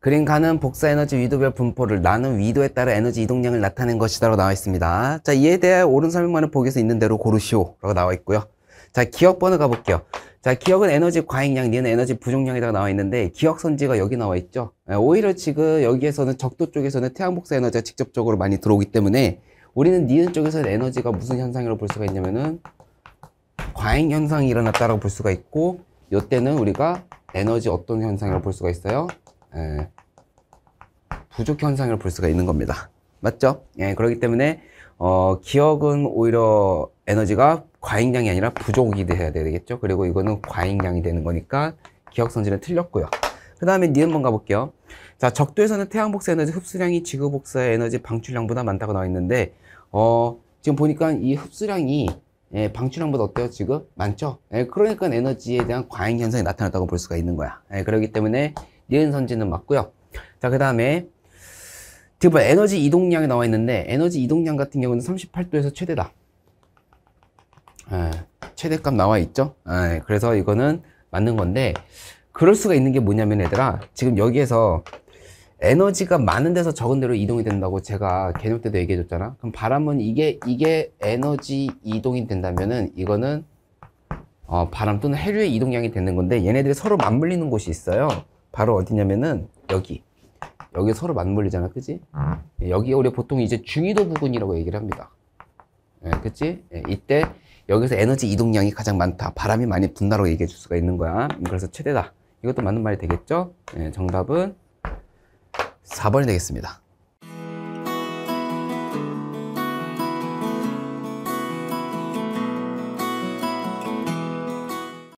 그림가는 복사 에너지 위도별 분포를 나눈 위도에 따라 에너지 이동량을 나타낸 것이다 라고 나와 있습니다 자 이에 대해 옳은 설명만을보기위해서 있는 대로 고르시오 라고 나와 있고요 자 기억번호 가볼게요 자 기억은 에너지 과잉량 니은 에너지 부족량이라고 나와 있는데 기억 선지가 여기 나와 있죠 예, 오히려 지금 여기에서는 적도 쪽에서는 태양 복사 에너지가 직접적으로 많이 들어오기 때문에 우리는 니은 쪽에서 에너지가 무슨 현상이라고 볼 수가 있냐면은 과잉 현상이 일어났다라고 볼 수가 있고 이때는 우리가 에너지 어떤 현상이라고 볼 수가 있어요 예. 부족 현상을 볼 수가 있는 겁니다. 맞죠? 예, 그렇기 때문에 어, 기억은 오히려 에너지가 과잉량이 아니라 부족이 돼야 되겠죠. 그리고 이거는 과잉량이 되는 거니까 기억 선진은 틀렸고요. 그 다음에 니은 번 가볼게요. 자, 적도에서는 태양복사 에너지 흡수량이 지구복사의 에너지 방출량보다 많다고 나와 있는데, 어, 지금 보니까 이 흡수량이 예, 방출량보다 어때요, 지금? 많죠? 예, 그러니까 에너지에 대한 과잉 현상이 나타났다고 볼 수가 있는 거야. 예, 그렇기 때문에 니은 선지는 맞고요. 자, 그 다음에 드블 에너지 이동량이 나와 있는데 에너지 이동량 같은 경우는 38도에서 최대다. 에, 예, 최대값 나와 있죠. 에, 예, 그래서 이거는 맞는 건데 그럴 수가 있는 게 뭐냐면 얘들아 지금 여기에서 에너지가 많은 데서 적은 데로 이동이 된다고 제가 개념 때도 얘기해 줬잖아 그럼 바람은 이게 이게 에너지 이동이 된다면은 이거는 어, 바람 또는 해류의 이동량이 되는 건데 얘네들이 서로 맞물리는 곳이 있어요 바로 어디냐면은 여기 여기 서로 맞물리잖아 그지 여기 우리 보통 이제 중위도 부근이라고 얘기를 합니다 예, 그치 예, 이때 여기서 에너지 이동량이 가장 많다 바람이 많이 분다라고 얘기해 줄 수가 있는 거야 음, 그래서 최대다 이것도 맞는 말이 되겠죠 예, 정답은 4번이 되겠습니다